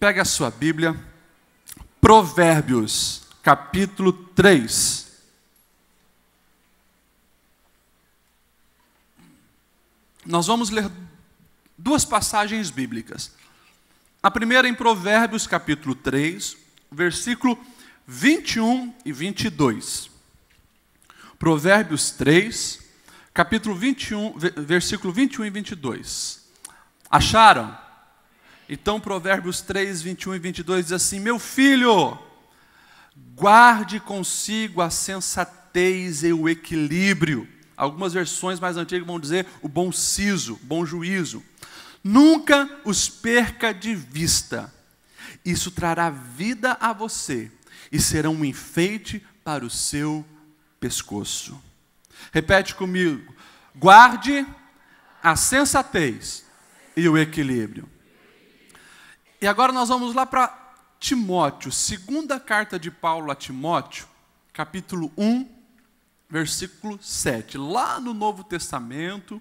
Pega a sua Bíblia, Provérbios, capítulo 3. Nós vamos ler duas passagens bíblicas. A primeira em Provérbios, capítulo 3, versículo 21 e 22. Provérbios 3, capítulo 21, versículo 21 e 22. Acharam? Então, Provérbios 3, 21 e 22 diz assim: Meu filho, guarde consigo a sensatez e o equilíbrio. Algumas versões mais antigas vão dizer o bom siso, bom juízo. Nunca os perca de vista. Isso trará vida a você e será um enfeite para o seu pescoço. Repete comigo: guarde a sensatez e o equilíbrio. E agora nós vamos lá para Timóteo, segunda carta de Paulo a Timóteo, capítulo 1, versículo 7. Lá no Novo Testamento,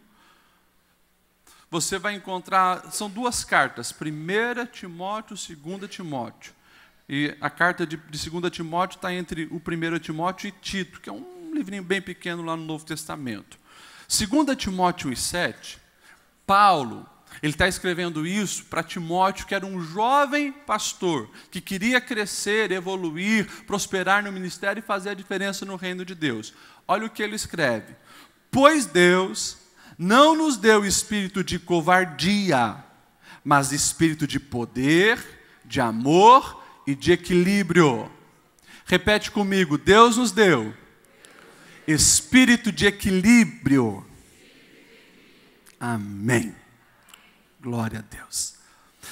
você vai encontrar, são duas cartas, primeira Timóteo, segunda Timóteo. E a carta de, segunda Timóteo está entre o primeiro Timóteo e Tito, que é um livrinho bem pequeno lá no Novo Testamento. Segunda Timóteo e 7, Paulo, ele está escrevendo isso para Timóteo, que era um jovem pastor, que queria crescer, evoluir, prosperar no ministério e fazer a diferença no reino de Deus. Olha o que ele escreve: Pois Deus não nos deu espírito de covardia, mas espírito de poder, de amor e de equilíbrio. Repete comigo: Deus nos deu espírito de equilíbrio. Amém. Glória a Deus.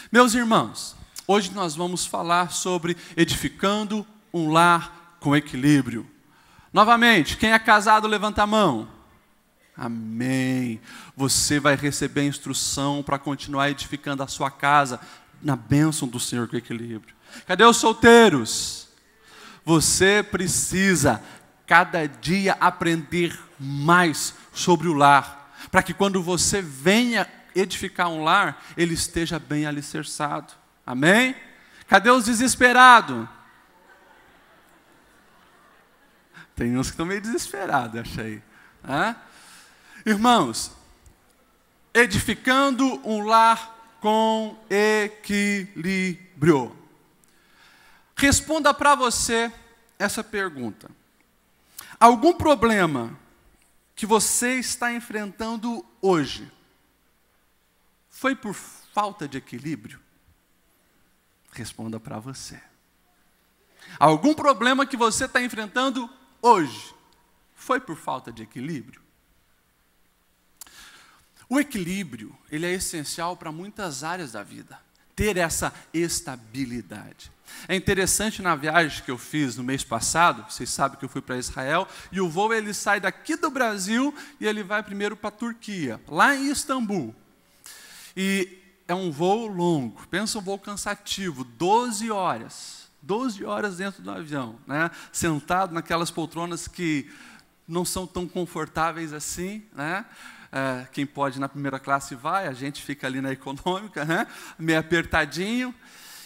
Meus irmãos, hoje nós vamos falar sobre edificando um lar com equilíbrio. Novamente, quem é casado, levanta a mão. Amém. Você vai receber instrução para continuar edificando a sua casa na bênção do Senhor com equilíbrio. Cadê os solteiros? Você precisa cada dia aprender mais sobre o lar, para que quando você venha edificar um lar, ele esteja bem alicerçado. Amém? Cadê os desesperados? Tem uns que estão meio desesperados, achei. Hã? Irmãos, edificando um lar com equilíbrio. Responda para você essa pergunta. Algum problema que você está enfrentando hoje foi por falta de equilíbrio? Responda para você. Algum problema que você está enfrentando hoje foi por falta de equilíbrio? O equilíbrio, ele é essencial para muitas áreas da vida. Ter essa estabilidade. É interessante na viagem que eu fiz no mês passado, vocês sabem que eu fui para Israel, e o voo ele sai daqui do Brasil e ele vai primeiro para a Turquia, lá em Istambul. E é um voo longo, pensa um voo cansativo, 12 horas. 12 horas dentro do avião, né? sentado naquelas poltronas que não são tão confortáveis assim, né? É, quem pode na primeira classe vai, a gente fica ali na econômica, né? meio apertadinho.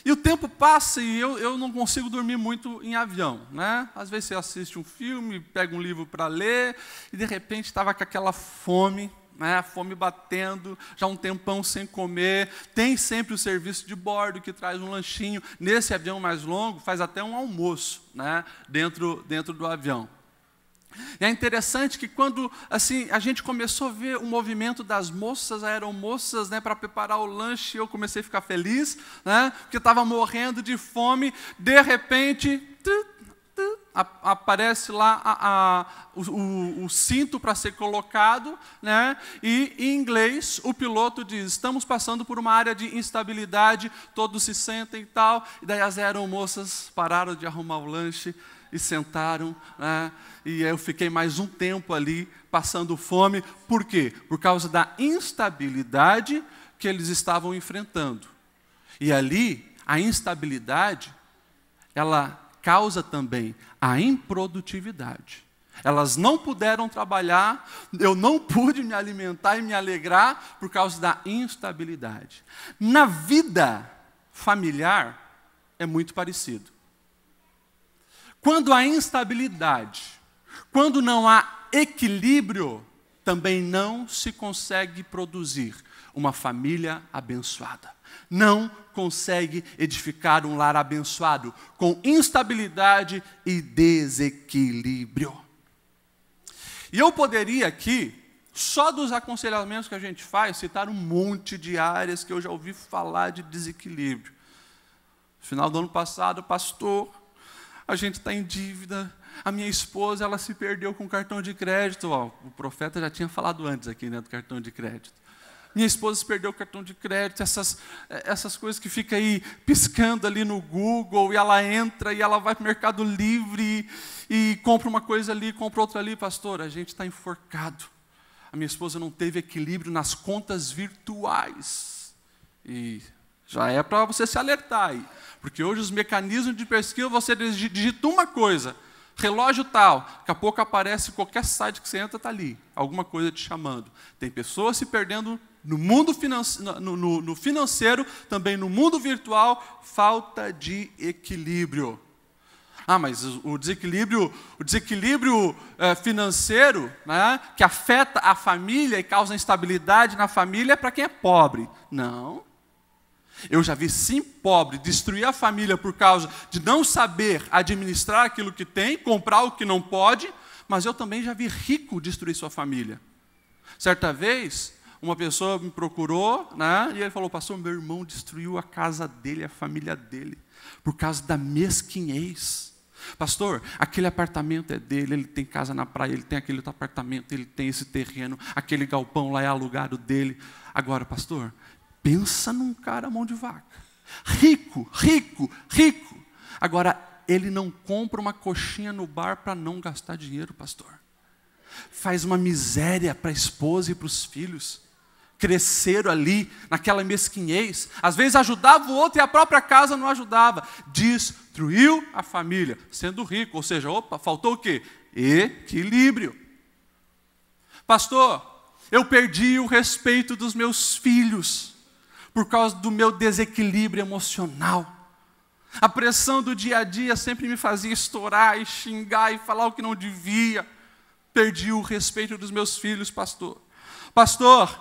E o tempo passa e eu, eu não consigo dormir muito em avião. Né? Às vezes você assiste um filme, pega um livro para ler, e de repente estava com aquela fome, né, a fome batendo, já um tempão sem comer, tem sempre o serviço de bordo que traz um lanchinho. Nesse avião mais longo, faz até um almoço né, dentro, dentro do avião. E é interessante que quando assim a gente começou a ver o movimento das moças, aeromoças, né, para preparar o lanche, eu comecei a ficar feliz, né, porque estava morrendo de fome. De repente, aparece lá a, a, o, o, cinto para ser colocado, né? e em inglês o piloto diz: estamos passando por uma área de instabilidade, todos se sentem e tal. E daí as aeromoças pararam de arrumar o lanche e sentaram, né? e eu fiquei mais um tempo ali passando fome. Por quê? Por causa da instabilidade que eles estavam enfrentando. E ali, a instabilidade, ela causa também a improdutividade. Elas não puderam trabalhar, eu não pude me alimentar e me alegrar por causa da instabilidade. Na vida familiar, é muito parecido. Quando há instabilidade, quando não há equilíbrio, também não se consegue produzir uma família abençoada não consegue edificar um lar abençoado com instabilidade e desequilíbrio. E eu poderia aqui, só dos aconselhamentos que a gente faz, citar um monte de áreas que eu já ouvi falar de desequilíbrio. No final do ano passado, pastor, a gente está em dívida, a minha esposa ela se perdeu com o cartão de crédito. Ó, o profeta já tinha falado antes aqui né, do cartão de crédito minha esposa perdeu o cartão de crédito, essas, eh, essas coisas que fica aí piscando ali no Google, e ela entra e ela vai para o Mercado Livre e, e compra uma coisa ali, compra outra ali, pastor, a gente está enforcado. A minha esposa não teve equilíbrio nas contas virtuais. E já é para você se alertar aí. Porque hoje os mecanismos de pesquisa, você digita uma coisa, relógio tal, daqui a pouco aparece qualquer site que você entra, está ali, alguma coisa te chamando. Tem pessoas se perdendo no mundo no, no, no financeiro, também no mundo virtual, falta de equilíbrio. Ah, mas o desequilíbrio, o desequilíbrio é, financeiro, né, que afeta a família e causa instabilidade na família, é para quem é pobre. Não. Eu já vi sim pobre destruir a família por causa de não saber administrar aquilo que tem, comprar o que não pode, mas eu também já vi rico destruir sua família. Certa vez, uma pessoa me procurou, né? E ele falou: Pastor, meu irmão destruiu a casa dele, a família dele, por causa da mesquinhez. Pastor, aquele apartamento é dele, ele tem casa na praia, ele tem aquele outro apartamento, ele tem esse terreno, aquele galpão lá é alugado dele. Agora, pastor, pensa num cara mão de vaca. Rico, rico, rico. Agora, ele não compra uma coxinha no bar para não gastar dinheiro, pastor faz uma miséria para a esposa e para os filhos cresceram ali naquela mesquinhez. Às vezes ajudava o outro e a própria casa não ajudava. Destruiu a família, sendo rico. Ou seja, opa, faltou o quê? Equilíbrio. Pastor, eu perdi o respeito dos meus filhos por causa do meu desequilíbrio emocional. A pressão do dia a dia sempre me fazia estourar e xingar e falar o que não devia. Perdi o respeito dos meus filhos, pastor. Pastor,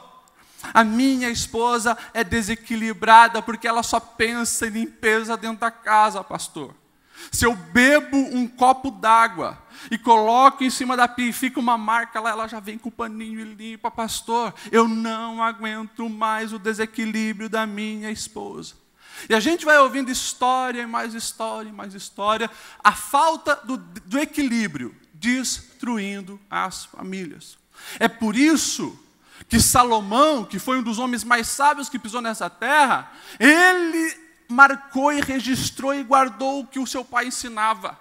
a minha esposa é desequilibrada porque ela só pensa em limpeza dentro da casa, pastor. Se eu bebo um copo d'água e coloco em cima da pia e fica uma marca lá, ela já vem com o paninho e limpa, pastor. Eu não aguento mais o desequilíbrio da minha esposa. E a gente vai ouvindo história e mais história e mais história, a falta do, do equilíbrio destruindo as famílias. É por isso que Salomão, que foi um dos homens mais sábios que pisou nessa terra, ele marcou e registrou e guardou o que o seu pai ensinava.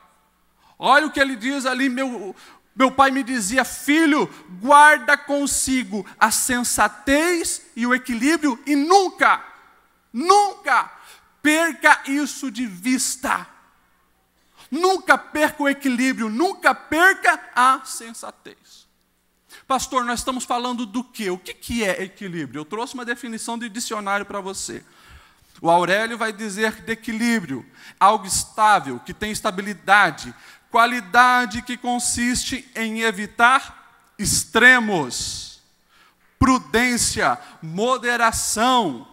Olha o que ele diz ali, meu, meu pai me dizia: Filho, guarda consigo a sensatez e o equilíbrio, e nunca, nunca perca isso de vista. Nunca perca o equilíbrio, nunca perca a sensatez. Pastor, nós estamos falando do quê? O que, que é equilíbrio? Eu trouxe uma definição de dicionário para você. O Aurélio vai dizer de equilíbrio, algo estável, que tem estabilidade, qualidade que consiste em evitar extremos, prudência, moderação.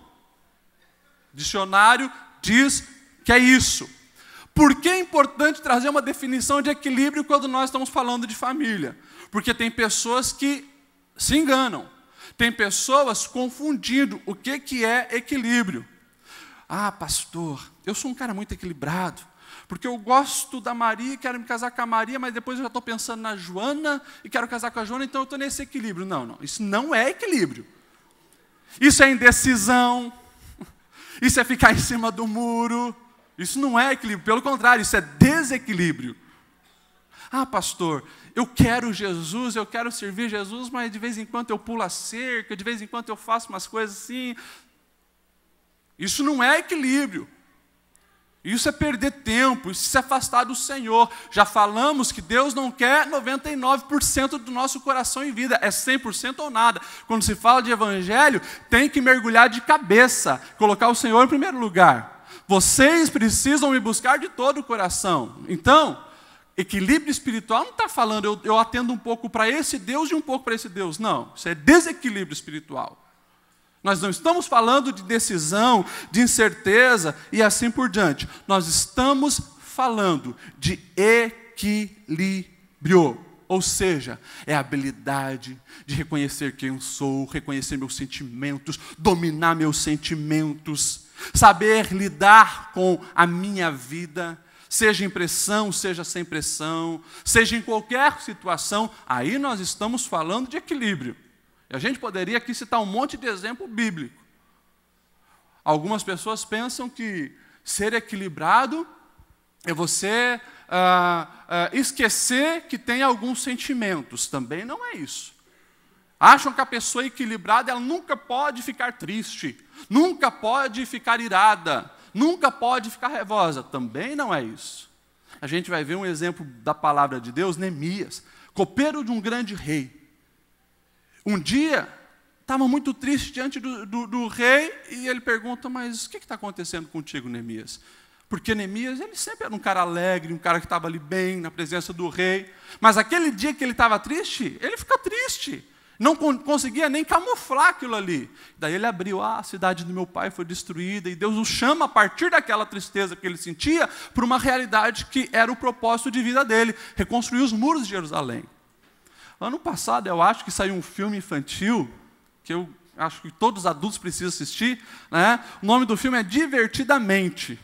Dicionário diz que é isso. Por que é importante trazer uma definição de equilíbrio quando nós estamos falando de família? Porque tem pessoas que se enganam. Tem pessoas confundindo o que, que é equilíbrio. Ah, pastor, eu sou um cara muito equilibrado, porque eu gosto da Maria, quero me casar com a Maria, mas depois eu já estou pensando na Joana e quero casar com a Joana, então eu estou nesse equilíbrio. Não, não, isso não é equilíbrio. Isso é indecisão, isso é ficar em cima do muro, isso não é equilíbrio, pelo contrário, isso é desequilíbrio. Ah, pastor, eu quero Jesus, eu quero servir Jesus, mas de vez em quando eu pulo a cerca, de vez em quando eu faço umas coisas assim. Isso não é equilíbrio. Isso é perder tempo, isso é se afastar do Senhor. Já falamos que Deus não quer 99% do nosso coração em vida, é 100% ou nada. Quando se fala de evangelho, tem que mergulhar de cabeça, colocar o Senhor em primeiro lugar. Vocês precisam me buscar de todo o coração. Então, equilíbrio espiritual não está falando eu, eu atendo um pouco para esse Deus e um pouco para esse Deus. Não, isso é desequilíbrio espiritual. Nós não estamos falando de decisão, de incerteza e assim por diante. Nós estamos falando de equilíbrio. Ou seja, é a habilidade de reconhecer quem eu sou, reconhecer meus sentimentos, dominar meus sentimentos, saber lidar com a minha vida seja em pressão, seja sem pressão, seja em qualquer situação, aí nós estamos falando de equilíbrio. E a gente poderia aqui citar um monte de exemplo bíblico. Algumas pessoas pensam que ser equilibrado é você ah, ah, esquecer que tem alguns sentimentos. Também não é isso. Acham que a pessoa equilibrada ela nunca pode ficar triste, nunca pode ficar irada, nunca pode ficar revosa. Também não é isso. A gente vai ver um exemplo da palavra de Deus, Neemias, copeiro de um grande rei. Um dia, estava muito triste diante do, do, do, rei e ele pergunta: Mas o que está acontecendo contigo, Neemias? Porque Neemias, ele sempre era um cara alegre, um cara que estava ali bem, na presença do rei. Mas aquele dia que ele estava triste, ele fica triste. Não conseguia nem camuflar aquilo ali. Daí ele abriu, ah, a cidade do meu pai foi destruída, e Deus o chama a partir daquela tristeza que ele sentia para uma realidade que era o propósito de vida dele reconstruir os muros de Jerusalém. Ano passado, eu acho que saiu um filme infantil, que eu acho que todos os adultos precisam assistir. Né? O nome do filme é Divertidamente.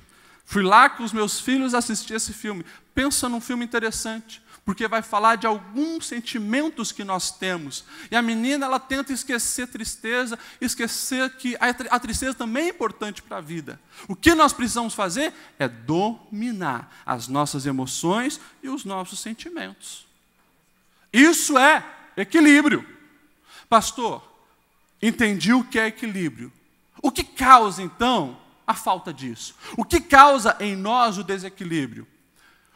Fui lá com os meus filhos assistir esse filme. Pensa num filme interessante porque vai falar de alguns sentimentos que nós temos. E a menina, ela tenta esquecer tristeza, esquecer que a tristeza também é importante para a vida. O que nós precisamos fazer é dominar as nossas emoções e os nossos sentimentos. Isso é equilíbrio. Pastor, entendi o que é equilíbrio. O que causa então a falta disso? O que causa em nós o desequilíbrio?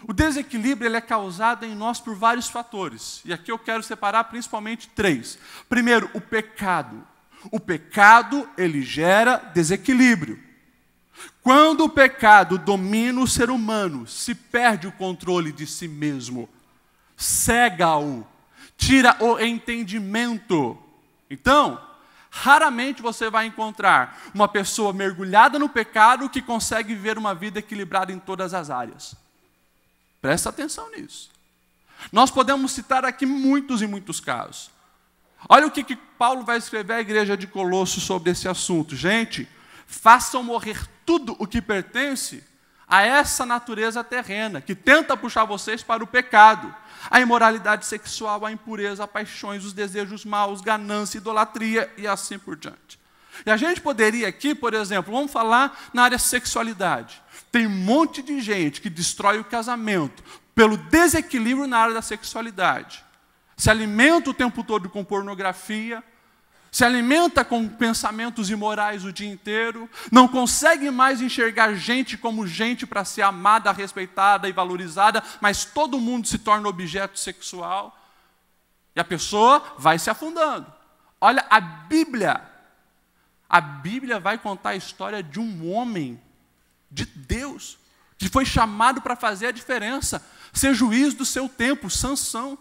O desequilíbrio ele é causado em nós por vários fatores, e aqui eu quero separar principalmente três. Primeiro, o pecado. O pecado ele gera desequilíbrio. Quando o pecado domina o ser humano, se perde o controle de si mesmo, cega-o, tira o entendimento. Então, raramente você vai encontrar uma pessoa mergulhada no pecado que consegue ver uma vida equilibrada em todas as áreas. Presta atenção nisso. Nós podemos citar aqui muitos e muitos casos. Olha o que, que Paulo vai escrever à igreja de Colosso sobre esse assunto. Gente, façam morrer tudo o que pertence a essa natureza terrena, que tenta puxar vocês para o pecado, a imoralidade sexual, a impureza, a paixões, os desejos maus, ganância, idolatria e assim por diante. E a gente poderia aqui, por exemplo, vamos falar na área sexualidade. Tem um monte de gente que destrói o casamento pelo desequilíbrio na área da sexualidade. Se alimenta o tempo todo com pornografia, se alimenta com pensamentos imorais o dia inteiro, não consegue mais enxergar gente como gente para ser amada, respeitada e valorizada, mas todo mundo se torna objeto sexual. E a pessoa vai se afundando. Olha, a Bíblia a Bíblia vai contar a história de um homem, de Deus, que foi chamado para fazer a diferença, ser juiz do seu tempo, Sansão,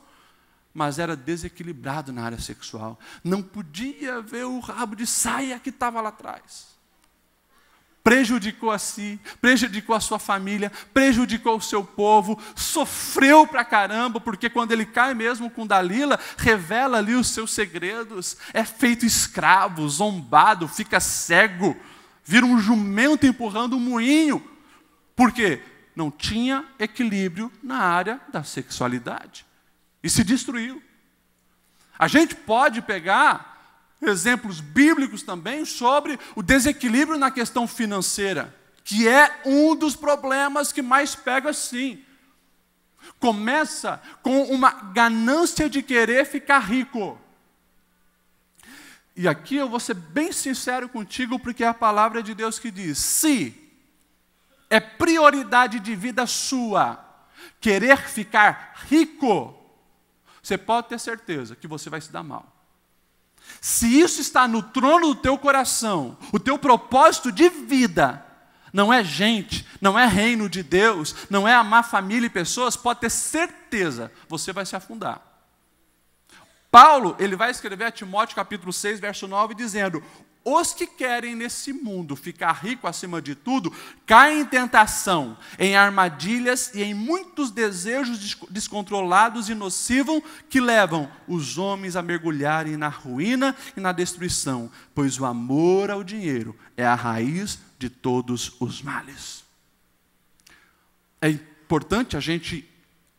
mas era desequilibrado na área sexual. Não podia ver o rabo de saia que estava lá atrás prejudicou a si, prejudicou a sua família, prejudicou o seu povo, sofreu pra caramba, porque quando ele cai mesmo com Dalila, revela ali os seus segredos, é feito escravo, zombado, fica cego, vira um jumento empurrando um moinho. Por quê? Não tinha equilíbrio na área da sexualidade. E se destruiu. A gente pode pegar exemplos bíblicos também sobre o desequilíbrio na questão financeira, que é um dos problemas que mais pega sim. Começa com uma ganância de querer ficar rico. E aqui eu vou ser bem sincero contigo, porque é a palavra de Deus que diz: se é prioridade de vida sua querer ficar rico, você pode ter certeza que você vai se dar mal. Se isso está no trono do teu coração, o teu propósito de vida, não é gente, não é reino de Deus, não é amar família e pessoas, pode ter certeza, você vai se afundar. Paulo, ele vai escrever a Timóteo capítulo 6, verso 9, dizendo: os que querem nesse mundo ficar rico acima de tudo, caem em tentação, em armadilhas e em muitos desejos descontrolados e nocivos que levam os homens a mergulharem na ruína e na destruição, pois o amor ao dinheiro é a raiz de todos os males. É importante a gente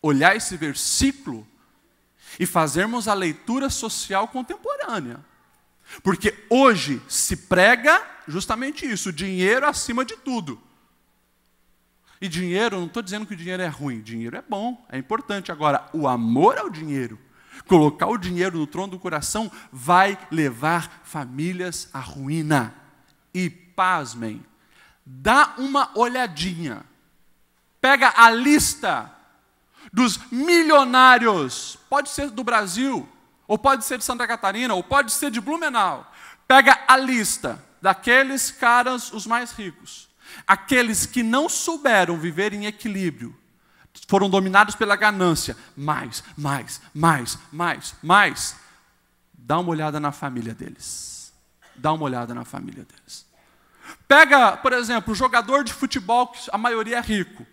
olhar esse versículo e fazermos a leitura social contemporânea. Porque hoje se prega justamente isso: dinheiro acima de tudo. E dinheiro, não estou dizendo que o dinheiro é ruim, dinheiro é bom, é importante. Agora, o amor ao dinheiro, colocar o dinheiro no trono do coração, vai levar famílias à ruína. E pasmem, dá uma olhadinha, pega a lista dos milionários, pode ser do Brasil, ou pode ser de Santa Catarina, ou pode ser de Blumenau. Pega a lista daqueles caras os mais ricos, aqueles que não souberam viver em equilíbrio, foram dominados pela ganância, mais, mais, mais, mais, mais. Dá uma olhada na família deles. Dá uma olhada na família deles. Pega, por exemplo, o jogador de futebol, que a maioria é rico.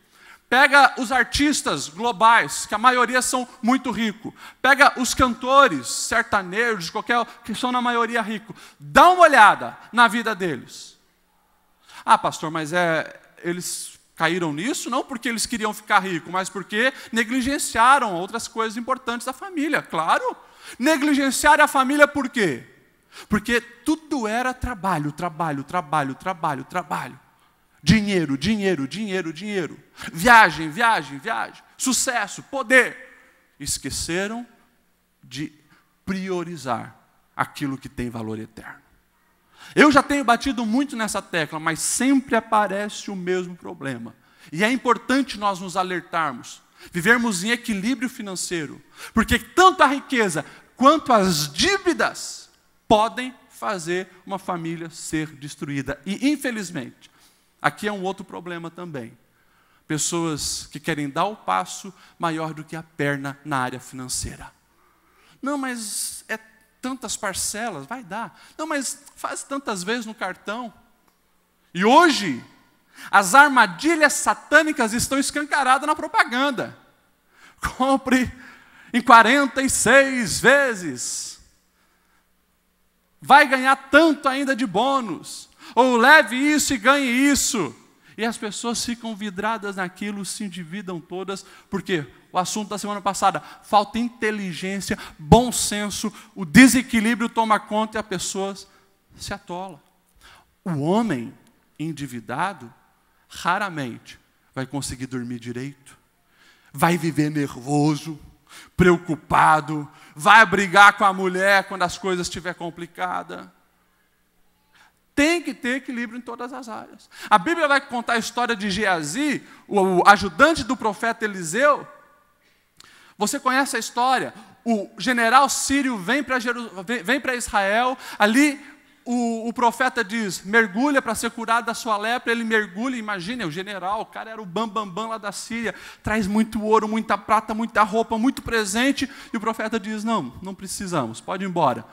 Pega os artistas globais, que a maioria são muito ricos. Pega os cantores, sertanejos, qualquer, que são na maioria ricos. Dá uma olhada na vida deles. Ah, pastor, mas é eles caíram nisso não porque eles queriam ficar ricos, mas porque negligenciaram outras coisas importantes da família, claro. Negligenciaram a família por quê? Porque tudo era trabalho, trabalho, trabalho, trabalho, trabalho. Dinheiro, dinheiro, dinheiro, dinheiro. Viagem, viagem, viagem. Sucesso, poder. Esqueceram de priorizar aquilo que tem valor eterno. Eu já tenho batido muito nessa tecla, mas sempre aparece o mesmo problema. E é importante nós nos alertarmos, vivermos em equilíbrio financeiro, porque tanto a riqueza quanto as dívidas podem fazer uma família ser destruída. E, infelizmente, Aqui é um outro problema também. Pessoas que querem dar o passo maior do que a perna na área financeira. Não, mas é tantas parcelas, vai dar. Não, mas faz tantas vezes no cartão. E hoje, as armadilhas satânicas estão escancaradas na propaganda. Compre em 46 vezes. Vai ganhar tanto ainda de bônus ou leve isso e ganhe isso. E as pessoas ficam vidradas naquilo, se endividam todas, porque o assunto da semana passada, falta inteligência, bom senso, o desequilíbrio toma conta e as pessoas se atola. O homem endividado raramente vai conseguir dormir direito, vai viver nervoso, preocupado, vai brigar com a mulher quando as coisas estiver complicadas tem que ter equilíbrio em todas as áreas. A Bíblia vai contar a história de Geazi, o ajudante do profeta Eliseu. Você conhece a história? O general sírio vem para Israel, ali o, o, profeta diz: mergulha para ser curado da sua lepra. Ele mergulha, imagina, o general, o cara era o bambambam bam, bam lá da Síria, traz muito ouro, muita prata, muita roupa, muito presente. E o profeta diz: não, não precisamos, pode ir embora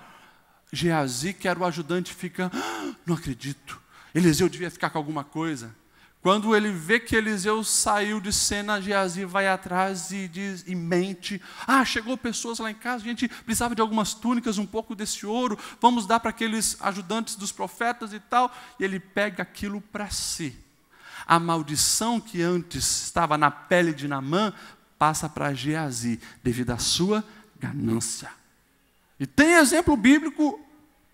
Geazi, que era o ajudante, fica: ah, não acredito, Eliseu devia ficar com alguma coisa. Quando ele vê que Eliseu saiu de cena, Geazi vai atrás e diz e mente: "Ah, chegou pessoas lá em casa, a gente precisava de algumas túnicas, um pouco desse ouro, vamos dar para aqueles ajudantes dos profetas e tal". E ele pega aquilo para si. A maldição que antes estava na pele de Namã passa para Geazi devido à sua ganância. E tem exemplo bíblico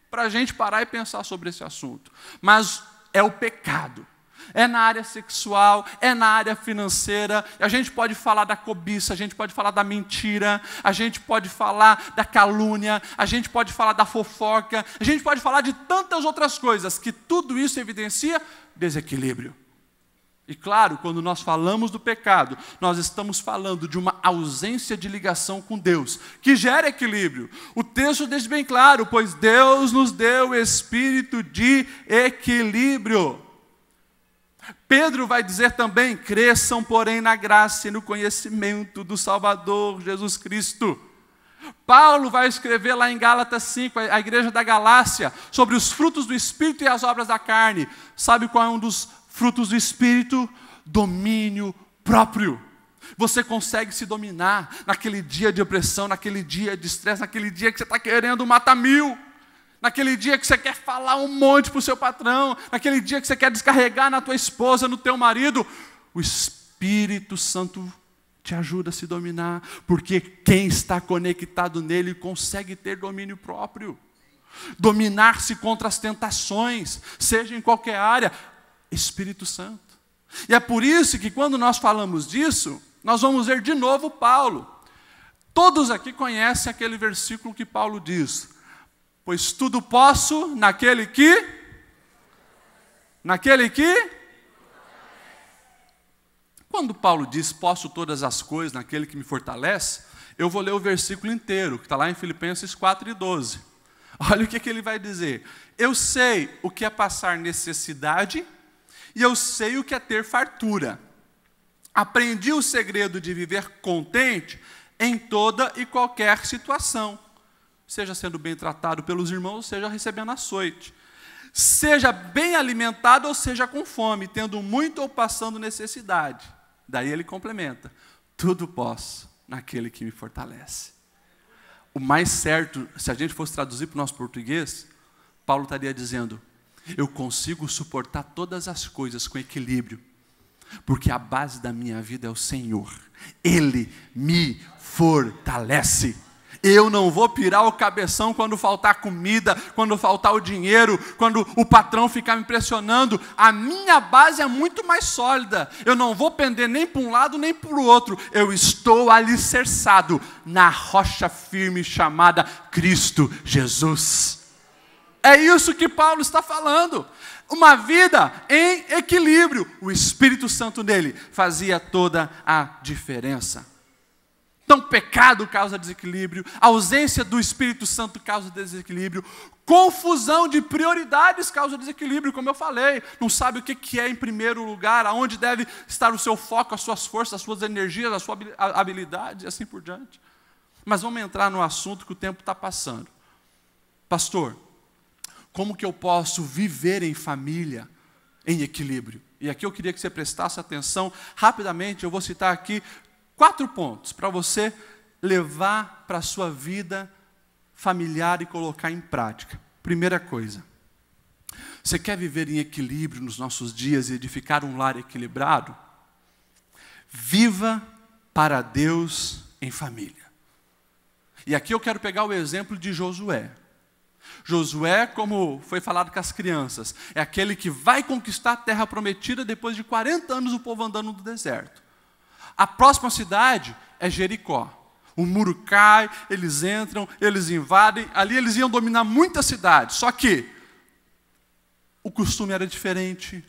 para a gente parar e pensar sobre esse assunto. Mas é o pecado. É na área sexual, é na área financeira. A gente pode falar da cobiça, a gente pode falar da mentira, a gente pode falar da calúnia, a gente pode falar da fofoca, a gente pode falar de tantas outras coisas que tudo isso evidencia desequilíbrio. E claro, quando nós falamos do pecado, nós estamos falando de uma ausência de ligação com Deus, que gera equilíbrio. O texto deixa bem claro: pois Deus nos deu o espírito de equilíbrio. Pedro vai dizer também: cresçam, porém, na graça e no conhecimento do Salvador Jesus Cristo. Paulo vai escrever lá em Gálatas 5, a igreja da Galácia, sobre os frutos do Espírito e as obras da carne. Sabe qual é um dos frutos do Espírito, domínio próprio. Você consegue se dominar naquele dia de opressão, naquele dia de estresse, naquele dia que você está querendo matar mil, naquele dia que você quer falar um monte para o seu patrão, naquele dia que você quer descarregar na tua esposa, no teu marido. O Espírito Santo te ajuda a se dominar, porque quem está conectado nele consegue ter domínio próprio. Dominar-se contra as tentações, seja em qualquer área, Espírito Santo. E é por isso que quando nós falamos disso, nós vamos ver de novo Paulo. Todos aqui conhecem aquele versículo que Paulo diz: Pois tudo posso naquele que. Naquele que. Quando Paulo diz posso todas as coisas naquele que me fortalece, eu vou ler o versículo inteiro, que está lá em Filipenses 4 e 12. Olha o que, que ele vai dizer. Eu sei o que é passar necessidade e eu sei o que é ter fartura. Aprendi o segredo de viver contente em toda e qualquer situação, seja sendo bem tratado pelos irmãos, seja recebendo açoite, seja bem alimentado ou seja com fome, tendo muito ou passando necessidade. Daí ele complementa: tudo posso naquele que me fortalece. O mais certo, se a gente fosse traduzir para o nosso português, Paulo estaria dizendo: eu consigo suportar todas as coisas com equilíbrio, porque a base da minha vida é o Senhor, Ele me fortalece. Eu não vou pirar o cabeção quando faltar comida, quando faltar o dinheiro, quando o patrão ficar me pressionando. A minha base é muito mais sólida. Eu não vou pender nem para um lado nem para o outro. Eu estou alicerçado na rocha firme chamada Cristo Jesus. É isso que Paulo está falando. Uma vida em equilíbrio. O Espírito Santo dele fazia toda a diferença. Então, pecado causa desequilíbrio, ausência do Espírito Santo causa desequilíbrio, confusão de prioridades causa desequilíbrio, como eu falei. Não sabe o que é em primeiro lugar, aonde deve estar o seu foco, as suas forças, as suas energias, a sua habilidade e assim por diante. Mas vamos entrar no assunto que o tempo está passando. Pastor, como que eu posso viver em família, em equilíbrio? E aqui eu queria que você prestasse atenção rapidamente, eu vou citar aqui quatro pontos para você levar para a sua vida familiar e colocar em prática. Primeira coisa, você quer viver em equilíbrio nos nossos dias e edificar um lar equilibrado? Viva para Deus em família. E aqui eu quero pegar o exemplo de Josué. Josué, como foi falado com as crianças, é aquele que vai conquistar a terra prometida depois de 40 anos o povo andando no deserto. A próxima cidade é Jericó. O muro cai, eles entram, eles invadem. Ali eles iam dominar muitas cidades, só que o costume era diferente,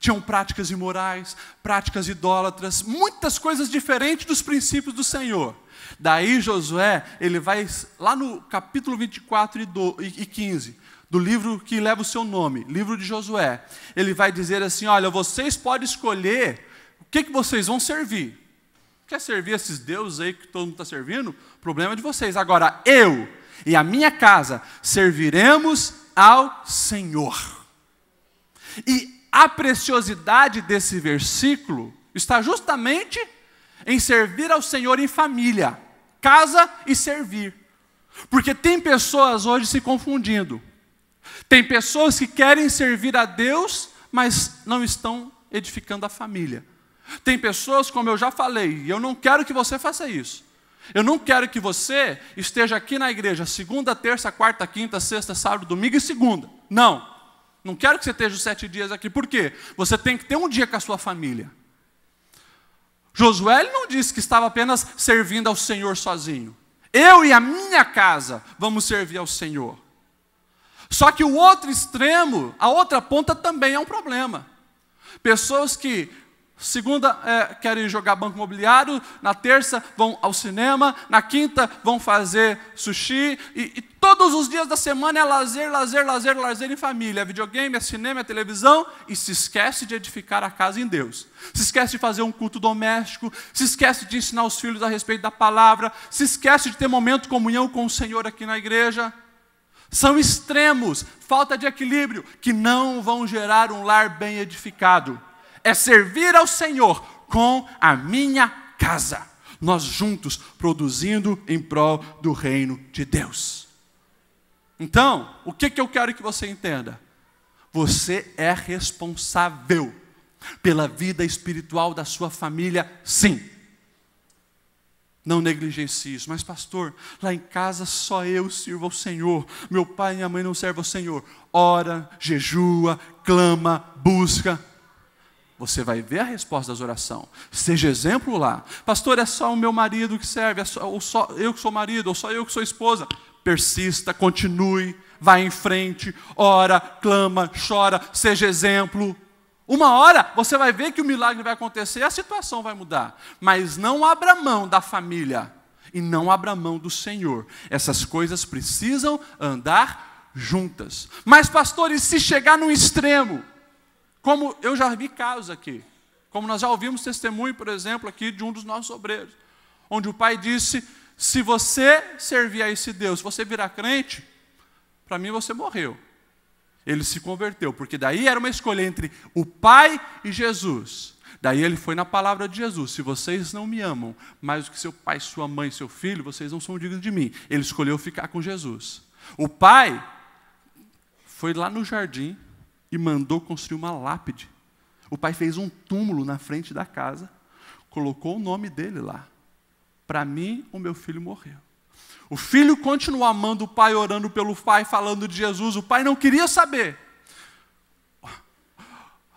tinham práticas imorais, práticas idólatras, muitas coisas diferentes dos princípios do Senhor. Daí Josué, ele vai lá no capítulo 24 e 15 do livro que leva o seu nome, livro de Josué. Ele vai dizer assim: olha, vocês podem escolher o que, que vocês vão servir. Quer servir esses deuses aí que todo mundo está servindo? O problema é de vocês. Agora, eu e a minha casa serviremos ao Senhor. E a preciosidade desse versículo está justamente em servir ao Senhor em família, casa e servir. Porque tem pessoas hoje se confundindo. Tem pessoas que querem servir a Deus, mas não estão edificando a família. Tem pessoas, como eu já falei, e eu não quero que você faça isso. Eu não quero que você esteja aqui na igreja segunda, terça, quarta, quinta, sexta, sábado, domingo e segunda. Não. Não quero que você esteja os sete dias aqui. Por quê? Você tem que ter um dia com a sua família. Josué não disse que estava apenas servindo ao Senhor sozinho. Eu e a minha casa vamos servir ao Senhor. Só que o outro extremo, a outra ponta também é um problema. Pessoas que Segunda, é, querem jogar banco imobiliário. Na terça, vão ao cinema. Na quinta, vão fazer sushi. E, e, todos os dias da semana é lazer, lazer, lazer, lazer em família. É videogame, é cinema, é televisão. E se esquece de edificar a casa em Deus. Se esquece de fazer um culto doméstico. Se esquece de ensinar os filhos a respeito da palavra. Se esquece de ter momento de comunhão com o Senhor aqui na igreja. São extremos, falta de equilíbrio, que não vão gerar um lar bem edificado é servir ao Senhor com a minha casa. Nós juntos produzindo em prol do reino de Deus. Então, o que, que eu quero que você entenda? Você é responsável pela vida espiritual da sua família, sim. Não negligencie isso, mas pastor, lá em casa só eu sirvo ao Senhor, meu pai e minha mãe não servem ao Senhor. Ora, jejua, clama, busca, você vai ver a resposta das orações. Seja exemplo lá. Pastor, é só o meu marido que serve, é só, ou só eu que sou marido, ou só eu que sou esposa. Persista, continue, vá em frente, ora, clama, chora, seja exemplo. Uma hora você vai ver que o milagre vai acontecer, a situação vai mudar. Mas não abra mão da família e não abra mão do Senhor. Essas coisas precisam andar juntas. Mas, pastor, e se chegar num extremo? Como eu já vi casos aqui, como nós já ouvimos testemunho, por exemplo, aqui de um dos nossos obreiros, onde o pai disse: se você servir a esse Deus, você virar crente, para mim você morreu. Ele se converteu, porque daí era uma escolha entre o pai e Jesus. Daí ele foi na palavra de Jesus: se vocês não me amam mais do que seu pai, sua mãe, seu filho, vocês não são dignos de mim. Ele escolheu ficar com Jesus. O pai foi lá no jardim, e mandou construir uma lápide. O pai fez um túmulo na frente da casa, colocou o nome dele lá. Para mim, o meu filho morreu. O filho continua amando o pai, orando pelo pai, falando de Jesus. O pai não queria saber.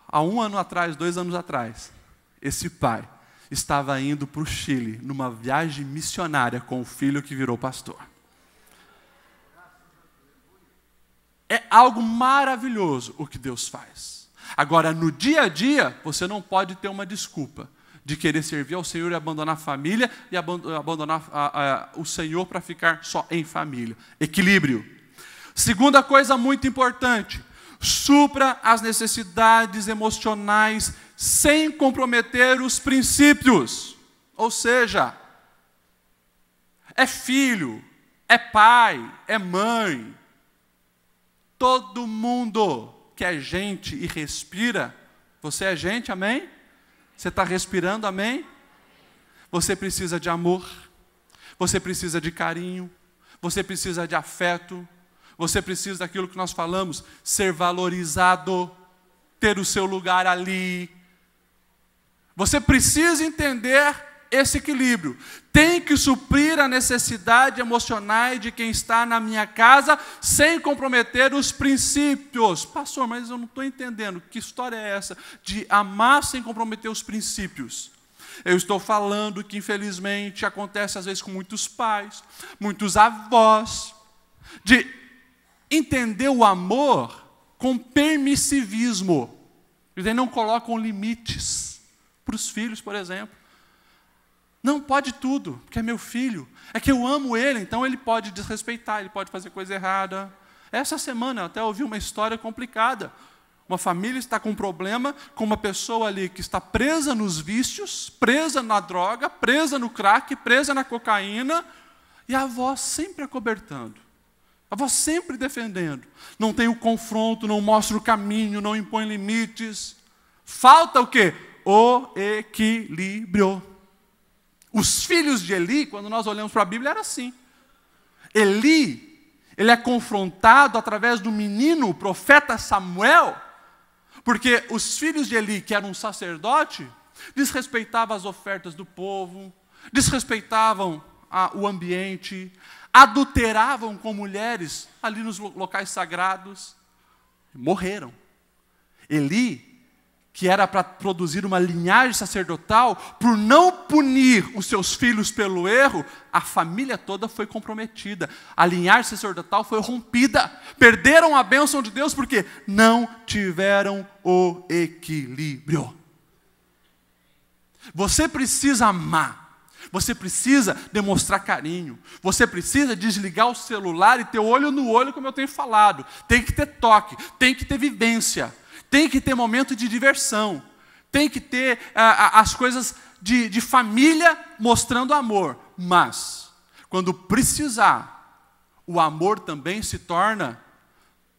Há um ano atrás, dois anos atrás, esse pai estava indo para o Chile numa viagem missionária com o filho que virou pastor. É algo maravilhoso o que Deus faz. Agora, no dia a dia, você não pode ter uma desculpa de querer servir ao Senhor e abandonar a família e abandonar a, a, o Senhor para ficar só em família. Equilíbrio. Segunda coisa muito importante: supra as necessidades emocionais sem comprometer os princípios. Ou seja, é filho, é pai, é mãe, Todo mundo que é gente e respira, você é gente, amém? Você está respirando, amém? Você precisa de amor, você precisa de carinho, você precisa de afeto, você precisa daquilo que nós falamos, ser valorizado, ter o seu lugar ali. Você precisa entender esse equilíbrio. Tem que suprir a necessidade emocional de quem está na minha casa sem comprometer os princípios. Pastor, mas eu não estou entendendo. Que história é essa de amar sem comprometer os princípios? Eu estou falando que, infelizmente, acontece às vezes com muitos pais, muitos avós, de entender o amor com permissivismo. E não colocam limites para os filhos, por exemplo. Não, pode tudo, porque é meu filho. É que eu amo ele, então ele pode desrespeitar, ele pode fazer coisa errada. Essa semana eu até ouvi uma história complicada. Uma família está com um problema com uma pessoa ali que está presa nos vícios, presa na droga, presa no crack, presa na cocaína, e a avó sempre acobertando. A avó sempre defendendo. Não tem o confronto, não mostra o caminho, não impõe limites. Falta o quê? O equilíbrio. Os filhos de Eli, quando nós olhamos para a Bíblia, era assim. Eli, ele é confrontado através do menino, o profeta Samuel, porque os filhos de Eli, que eram um sacerdote, desrespeitavam as ofertas do povo, desrespeitavam a, ah, o ambiente, adulteravam com mulheres ali nos locais sagrados, morreram. Eli que era para produzir uma linhagem sacerdotal, por não punir os seus filhos pelo erro, a família toda foi comprometida. A linhagem sacerdotal foi rompida. Perderam a bênção de Deus porque não tiveram o equilíbrio. Você precisa amar. Você precisa demonstrar carinho. Você precisa desligar o celular e ter olho no olho, como eu tenho falado. Tem que ter toque, tem que ter vivência. Tem que ter momento de diversão. Tem que ter ah, as coisas de, de família mostrando amor. Mas, quando precisar, o amor também se torna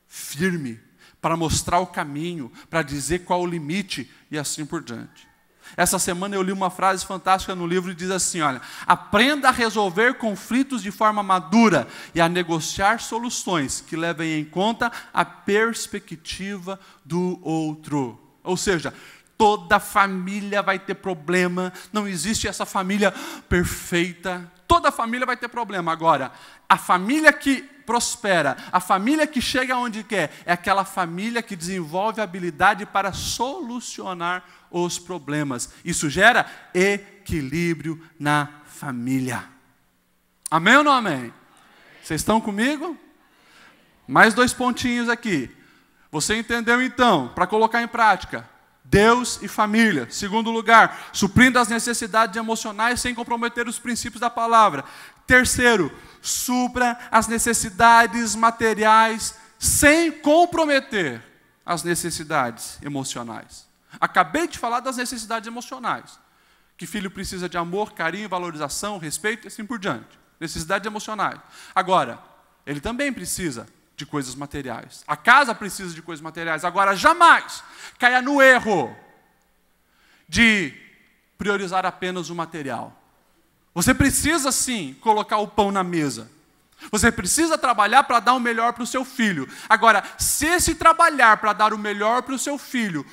firme para mostrar o caminho, para dizer qual o limite e assim por diante. Essa semana eu li uma frase fantástica no livro e diz assim: olha, aprenda a resolver conflitos de forma madura e a negociar soluções que levem em conta a perspectiva do outro. Ou seja, toda família vai ter problema, não existe essa família perfeita. Toda família vai ter problema. Agora, a família que prospera, a família que chega onde quer, é aquela família que desenvolve habilidade para solucionar problemas os problemas. Isso gera equilíbrio na família. Amém ou não amém? amém. Vocês estão comigo? Mais dois pontinhos aqui. Você entendeu então, para colocar em prática, Deus e família. Segundo lugar, suprindo as necessidades emocionais sem comprometer os princípios da palavra. Terceiro, supra as necessidades materiais sem comprometer as necessidades emocionais. Acabei de falar das necessidades emocionais. Que filho precisa de amor, carinho, valorização, respeito e assim por diante. Necessidades emocionais. Agora, ele também precisa de coisas materiais. A casa precisa de coisas materiais. Agora, jamais caia no erro de priorizar apenas o material. Você precisa sim colocar o pão na mesa. Você precisa trabalhar para dar o melhor para o seu filho. Agora, se esse trabalhar para dar o melhor para o seu filho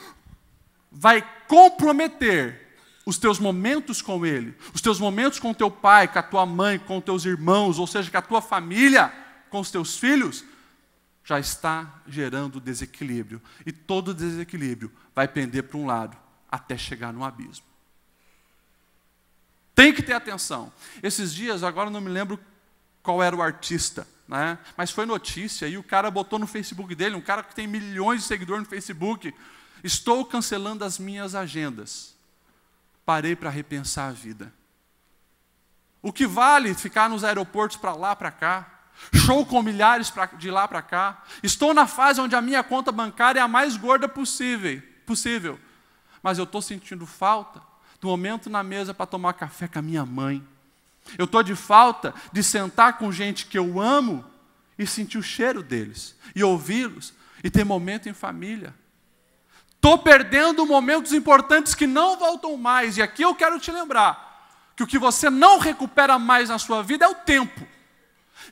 vai comprometer os teus momentos com Ele, os teus momentos com teu pai, com a tua mãe, com teus irmãos, ou seja, com a tua família, com os teus filhos, já está gerando desequilíbrio. E todo desequilíbrio vai pender para um lado até chegar no abismo. Tem que ter atenção. Esses dias, agora não me lembro qual era o artista, né? mas foi notícia e o cara botou no Facebook dele, um cara que tem milhões de seguidores no Facebook, Estou cancelando as minhas agendas. Parei para repensar a vida. O que vale ficar nos aeroportos para lá, para cá? Show com milhares pra, de lá para cá. Estou na fase onde a minha conta bancária é a mais gorda possível, possível. Mas eu estou sentindo falta do momento na mesa para tomar café com a minha mãe. Eu estou de falta de sentar com gente que eu amo e sentir o cheiro deles, e ouvi-los, e ter momento em família. Estou perdendo momentos importantes que não voltam mais. E aqui eu quero te lembrar que o que você não recupera mais na sua vida é o tempo.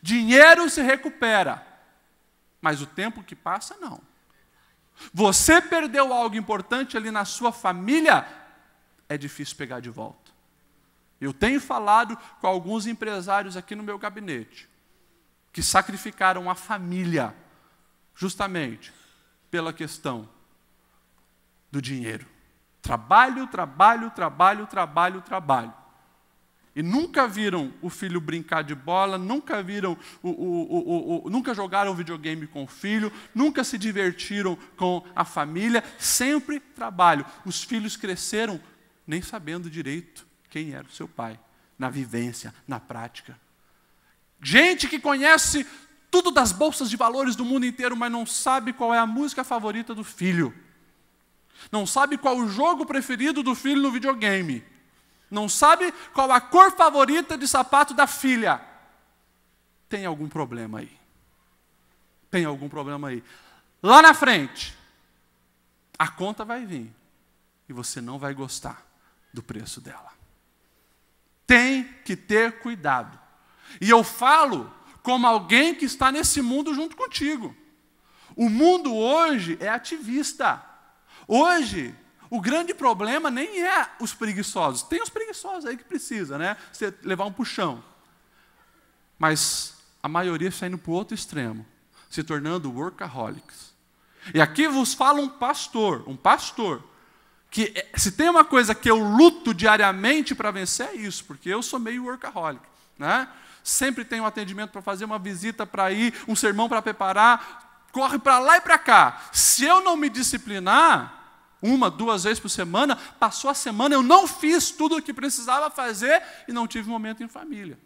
Dinheiro se recupera, mas o tempo que passa, não. Você perdeu algo importante ali na sua família, é difícil pegar de volta. Eu tenho falado com alguns empresários aqui no meu gabinete que sacrificaram a família justamente pela questão do dinheiro. Trabalho, trabalho, trabalho, trabalho, trabalho. E nunca viram o filho brincar de bola, nunca viram o, o, o, nunca jogaram videogame com o filho, nunca se divertiram com a família, sempre trabalho. Os filhos cresceram nem sabendo direito quem era o seu pai, na vivência, na prática. Gente que conhece tudo das bolsas de valores do mundo inteiro, mas não sabe qual é a música favorita do filho. Não sabe qual o jogo preferido do filho no videogame. Não sabe qual a cor favorita de sapato da filha. Tem algum problema aí. Tem algum problema aí. Lá na frente, a conta vai vir. E você não vai gostar do preço dela. Tem que ter cuidado. E eu falo como alguém que está nesse mundo junto contigo. O mundo hoje é ativista. Hoje, o grande problema nem é os preguiçosos. Tem os preguiçosos aí que precisa, né? Você levar um puxão. Mas a maioria está indo para o outro extremo, se tornando workaholics. E aqui vos fala um pastor, um pastor, que eh, se tem uma coisa que eu luto diariamente para vencer é isso, porque eu sou meio workaholic, né? Sempre tenho um atendimento para fazer, uma visita para ir, um sermão para preparar, corre para lá e para cá. Se eu não me disciplinar, uma, duas vezes por semana, passou a semana, eu não fiz tudo o que precisava fazer e não tive momento em família.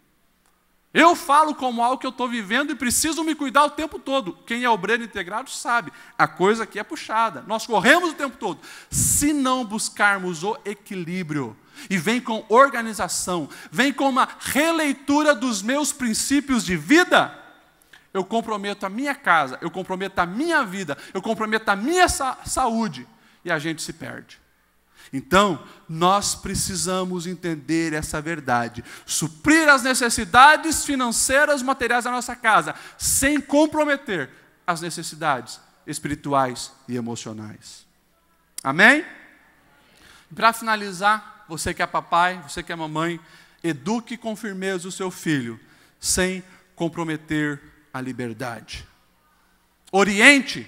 Eu falo como algo que eu estou vivendo e preciso me cuidar o tempo todo. Quem é obreiro integrado sabe, a coisa aqui é puxada. Nós corremos o tempo todo. Se não buscarmos o equilíbrio, e vem com organização, vem com uma releitura dos meus princípios de vida, eu comprometo a minha casa, eu comprometo a minha vida, eu comprometo a minha sa saúde e a gente se perde. Então, nós precisamos entender essa verdade. Suprir as necessidades financeiras, materiais da nossa casa, sem comprometer as necessidades espirituais e emocionais. Amém? Para finalizar, você que é papai, você que é mamãe, eduque com firmeza o seu filho, sem comprometer a liberdade. Oriente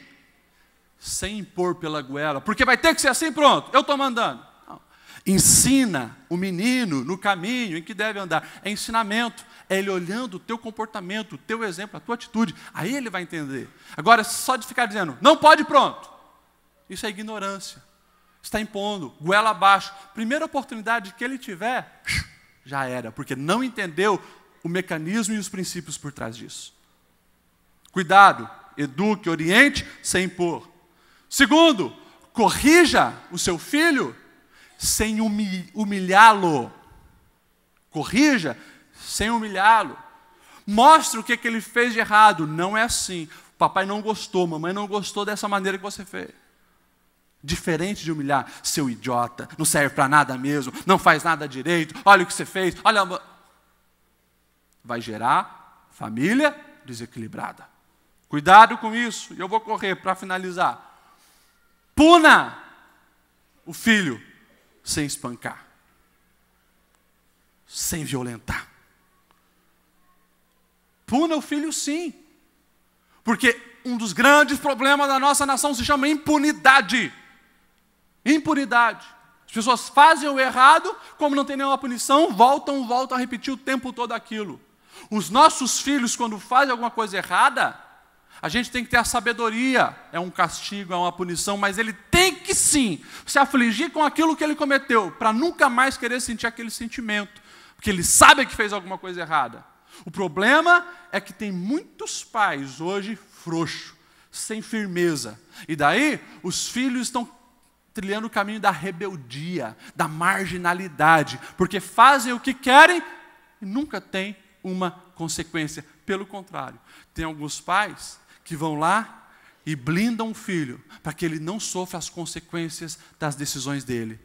sem impor pela goela, porque vai ter que ser assim, pronto, eu estou mandando. Não. Ensina o menino no caminho em que deve andar. É ensinamento, é ele olhando o teu comportamento, o teu exemplo, a tua atitude. Aí ele vai entender. Agora, só de ficar dizendo, não pode, pronto. Isso é ignorância. Está impondo, goela abaixo. Primeira oportunidade que ele tiver, já era, porque não entendeu o mecanismo e os princípios por trás disso. Cuidado, eduque, oriente sem impor. Segundo, corrija o seu filho sem humilhá-lo. Corrija sem humilhá-lo. Mostre o que, é que ele fez de errado. Não é assim. Papai não gostou, mamãe não gostou dessa maneira que você fez. Diferente de humilhar, seu idiota, não serve para nada mesmo, não faz nada direito, olha o que você fez, olha. Vai gerar família desequilibrada. Cuidado com isso, e eu vou correr para finalizar. Puna o filho sem espancar, sem violentar. Puna o filho, sim, porque um dos grandes problemas da nossa nação se chama impunidade. Impunidade. As pessoas fazem o errado, como não tem nenhuma punição, voltam, voltam a repetir o tempo todo aquilo. Os nossos filhos, quando fazem alguma coisa errada, a gente tem que ter a sabedoria, é um castigo, é uma punição, mas ele tem que sim se afligir com aquilo que ele cometeu, para nunca mais querer sentir aquele sentimento, porque ele sabe que fez alguma coisa errada. O problema é que tem muitos pais hoje frouxos, sem firmeza, e daí os filhos estão trilhando o caminho da rebeldia, da marginalidade, porque fazem o que querem e nunca tem uma consequência. Pelo contrário, tem alguns pais que vão lá e blindam o filho, para que ele não sofra as consequências das decisões dele.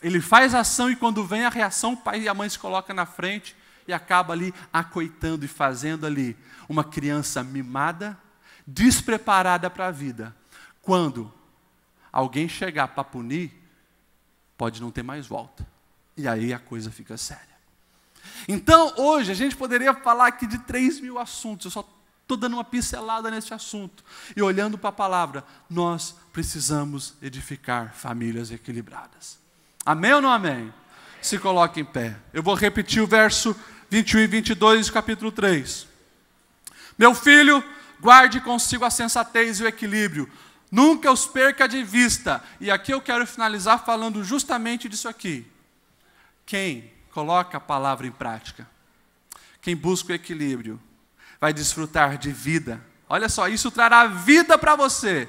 Ele faz ação e quando vem a reação, o pai e a mãe se colocam na frente e acaba ali acoitando e fazendo ali uma criança mimada, despreparada para a vida. Quando alguém chegar para punir, pode não ter mais volta. E aí a coisa fica séria. Então, hoje, a gente poderia falar aqui de 3 mil assuntos, eu só Estou dando uma pincelada nesse assunto. E olhando para a palavra, nós precisamos edificar famílias equilibradas. Amém ou não amém? Se coloque em pé. Eu vou repetir o verso 21 e 22, capítulo 3. Meu filho, guarde consigo a sensatez e o equilíbrio. Nunca os perca de vista. E aqui eu quero finalizar falando justamente disso aqui. Quem coloca a palavra em prática, quem busca o equilíbrio, vai desfrutar de vida. Olha só, isso trará vida para você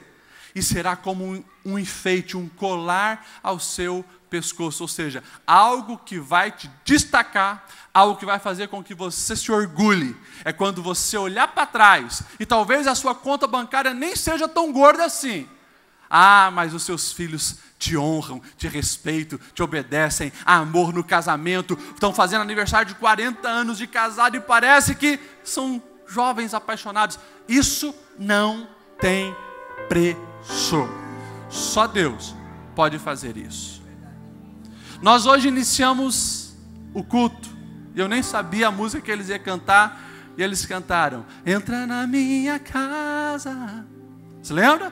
e será como um, um, enfeite, um colar ao seu pescoço, ou seja, algo que vai te destacar, algo que vai fazer com que você se orgulhe. É quando você olhar para trás e talvez a sua conta bancária nem seja tão gorda assim. Ah, mas os seus filhos te honram, te respeitam, te obedecem, amor no casamento, estão fazendo aniversário de 40 anos de casado e parece que são jovens apaixonados. Isso não tem preço. Só Deus pode fazer isso. Nós hoje iniciamos o culto. Eu nem sabia a música que eles iam cantar. E eles cantaram: Entra na minha casa. Se lembra?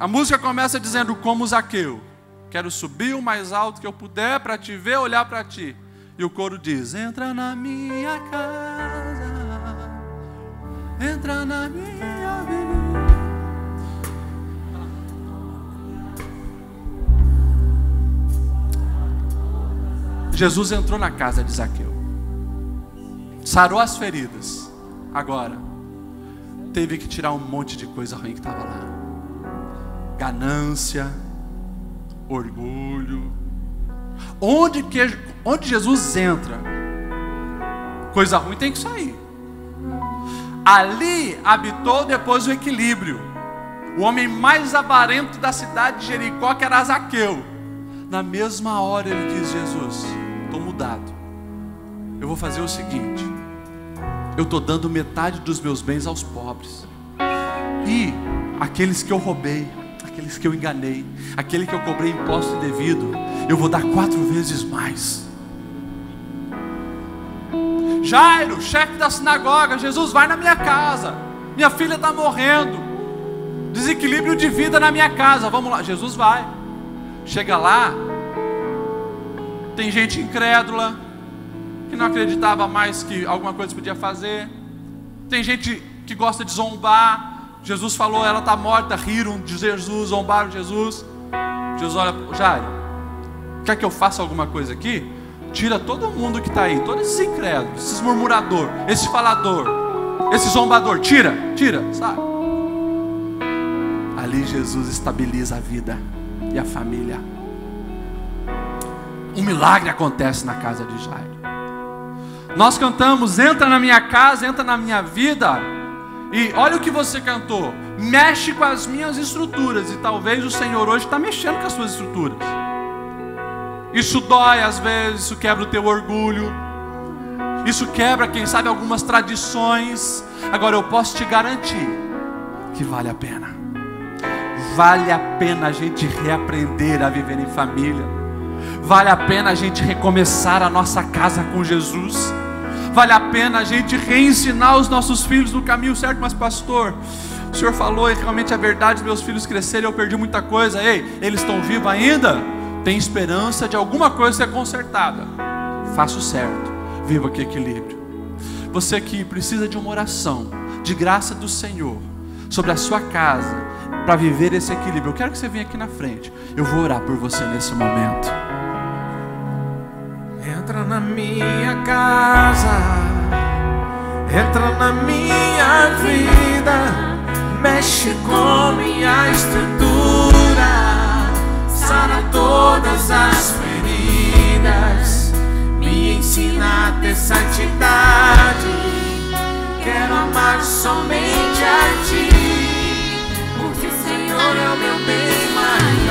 A música começa dizendo: Como Zaqueu, quero subir o mais alto que eu puder para te ver, olhar para ti. E o coro diz: Entra na minha casa entra na minha vida. Jesus entrou na casa de Zaqueu, sarou as feridas. Agora, teve que tirar um monte de coisa ruim que estava lá: ganância, orgulho. Onde, que, onde Jesus entra, coisa ruim tem que sair. Ali habitou depois o equilíbrio. O homem mais avarento da cidade de Jericó, que era Zaqueu. Na mesma hora ele diz: Jesus, estou mudado. Eu vou fazer o seguinte: eu estou dando metade dos meus bens aos pobres. E aqueles que eu roubei, aqueles que eu enganei, aquele que eu cobrei imposto indevido, eu vou dar quatro vezes mais. Jairo, chefe da sinagoga, Jesus, vai na minha casa, minha filha está morrendo, desequilíbrio de vida na minha casa, vamos lá, Jesus vai. Chega lá, tem gente incrédula, que não acreditava mais que alguma coisa podia fazer, tem gente que gosta de zombar, Jesus falou, ela está morta, riram de Jesus, zombaram de Jesus. Jesus olha, Jairo, quer que eu faça alguma coisa aqui? Tira todo mundo que está aí, todos esses incrédulos, esses murmurador, esse falador, esse zombador, tira, tira, sabe? Ali Jesus estabiliza a vida e a família. Um milagre acontece na casa de Jairo. Nós cantamos: entra na minha casa, entra na minha vida. E olha o que você cantou: mexe com as minhas estruturas. E talvez o Senhor hoje está mexendo com as suas estruturas. Isso dói às vezes, isso quebra o teu orgulho, isso quebra, quem sabe, algumas tradições. Agora eu posso te garantir que vale a pena. Vale a pena a gente reaprender a viver em família. Vale a pena a gente recomeçar a nossa casa com Jesus. Vale a pena a gente reensinar os nossos filhos no caminho certo, mas pastor, o senhor falou e realmente é verdade, meus filhos cresceram, eu perdi muita coisa. Ei, eles estão vivos ainda? tem esperança de alguma coisa ser consertada, faça o certo, viva que equilíbrio. Você que precisa de uma oração, de graça do Senhor, sobre a sua casa, para viver esse equilíbrio, eu quero que você venha aqui na frente, eu vou orar por você nesse momento. Entra na minha casa, entra na minha vida, mexe com minha estrutura Sara todas as feridas, me ensina a ter santidade. Quero amar somente a ti, porque o Senhor é o meu bem maior.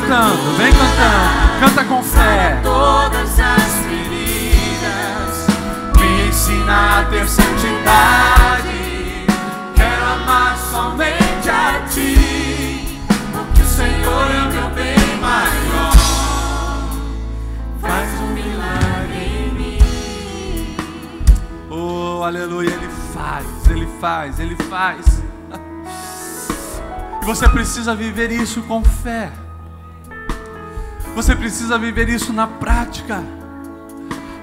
cantando, vem cantando, canta com fé. Todas as feridas, me ensina a ter santidade. Quero amar somente a ti, porque o Senhor é o meu bem maior. Faz um milagre em mim. Oh, aleluia, ele faz, ele faz, ele faz. E você precisa viver isso com fé. Você precisa viver isso na prática.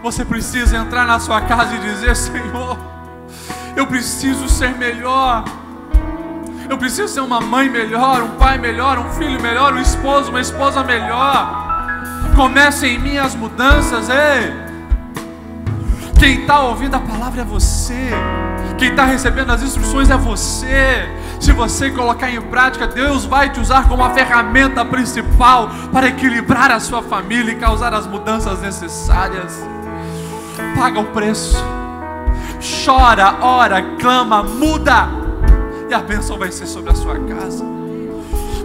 Você precisa entrar na sua casa e dizer: Senhor, eu preciso ser melhor. Eu preciso ser uma mãe melhor, um pai melhor, um filho melhor, um esposo, uma esposa melhor. Comece em mim as mudanças, ei. Quem está ouvindo a palavra é você. Quem está recebendo as instruções é você se você colocar em prática, Deus vai te usar como a ferramenta principal para equilibrar a sua família e causar as mudanças necessárias. Paga o preço, chora, ora, clama, muda, e a bênção vai ser sobre a sua casa.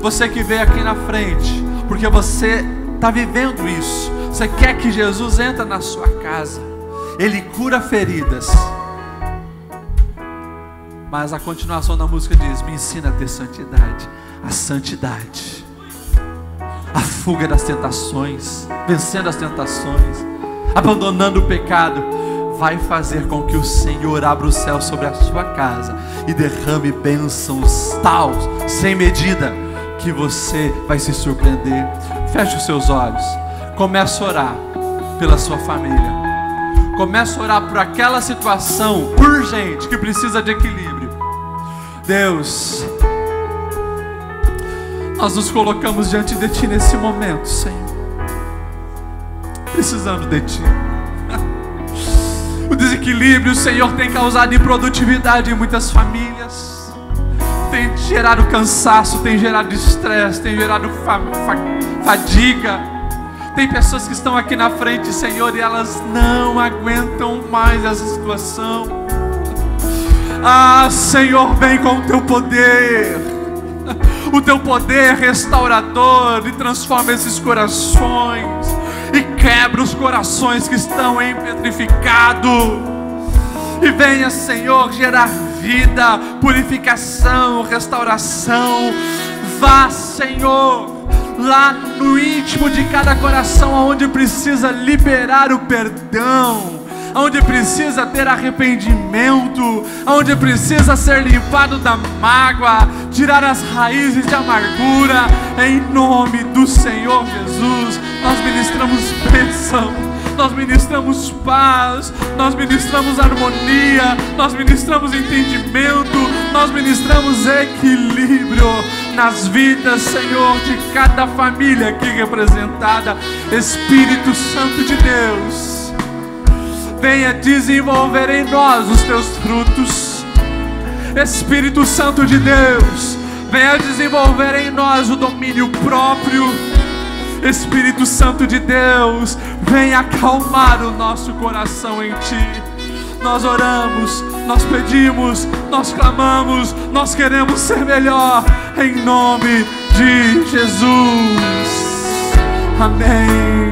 Você que veio aqui na frente, porque você está vivendo isso, você quer que Jesus entre na sua casa, Ele cura feridas. Mas a continuação da música diz: Me ensina a ter santidade, a santidade, a fuga das tentações, vencendo as tentações, abandonando o pecado, vai fazer com que o Senhor abra o céu sobre a sua casa e derrame bênçãos tal, sem medida, que você vai se surpreender. Feche os seus olhos, comece a orar pela sua família Começa a orar por aquela situação urgente que precisa de equilíbrio. Deus, nós nos colocamos diante de Ti nesse momento, Senhor. Precisando de Ti. O desequilíbrio, Senhor, tem causado improdutividade em muitas famílias, tem gerado cansaço, tem gerado estresse, tem gerado fa fa fadiga tem pessoas que estão aqui na frente, Senhor, e elas não aguentam mais essa situação. Ah, Senhor, vem com o teu poder. O teu poder restaurador e transforma esses corações e quebra os corações que estão em petrificado. E venha, Senhor, gerar vida, purificação, restauração. Vá, Senhor, lá no íntimo de cada coração, aonde precisa liberar o perdão, aonde precisa ter arrependimento, aonde precisa ser limpado da mágoa, tirar as raízes de amargura, em nome do Senhor Jesus, nós ministramos bênção nós ministramos paz, nós ministramos harmonia, nós ministramos entendimento, nós ministramos equilíbrio nas vidas, Senhor, de cada família aqui representada. Espírito Santo de Deus, venha desenvolver em nós os teus frutos. Espírito Santo de Deus, venha desenvolver em nós o domínio próprio. Espírito Santo de Deus, venha acalmar o nosso coração em ti nós oramos, nós pedimos, nós clamamos, nós queremos ser melhor, em nome de Jesus. Amém.